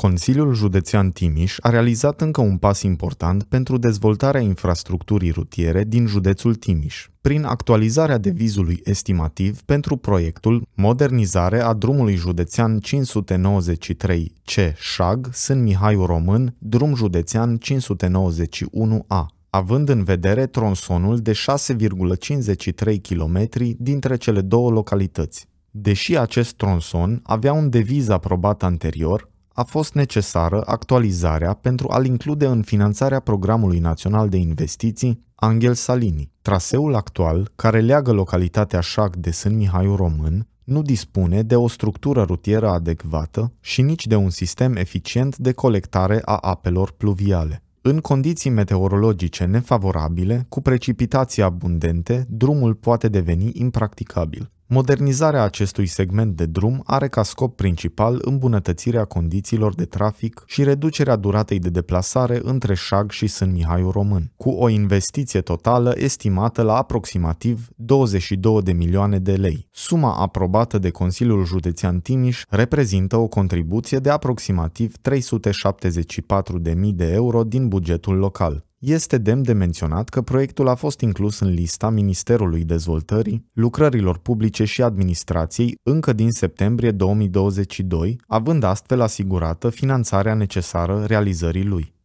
Consiliul Județean Timiș a realizat încă un pas important pentru dezvoltarea infrastructurii rutiere din județul Timiș, prin actualizarea devizului estimativ pentru proiectul Modernizare a drumului județean 593 C Șag, Sân Mihaiu Român, drum județean 591 A având în vedere tronsonul de 6,53 km dintre cele două localități. Deși acest tronson avea un deviz aprobat anterior, a fost necesară actualizarea pentru a-l include în finanțarea Programului Național de Investiții Angel Salini. Traseul actual, care leagă localitatea Șac de Sân Mihaiu Român, nu dispune de o structură rutieră adecvată și nici de un sistem eficient de colectare a apelor pluviale. În condiții meteorologice nefavorabile, cu precipitații abundente, drumul poate deveni impracticabil. Modernizarea acestui segment de drum are ca scop principal îmbunătățirea condițiilor de trafic și reducerea duratei de deplasare între Șag și Sân Mihaiu Român, cu o investiție totală estimată la aproximativ 22 de milioane de lei. Suma aprobată de Consiliul Județean Timiș reprezintă o contribuție de aproximativ 374.000 de euro din bugetul local. Este demn de menționat că proiectul a fost inclus în lista Ministerului Dezvoltării, Lucrărilor Publice și Administrației încă din septembrie 2022, având astfel asigurată finanțarea necesară realizării lui.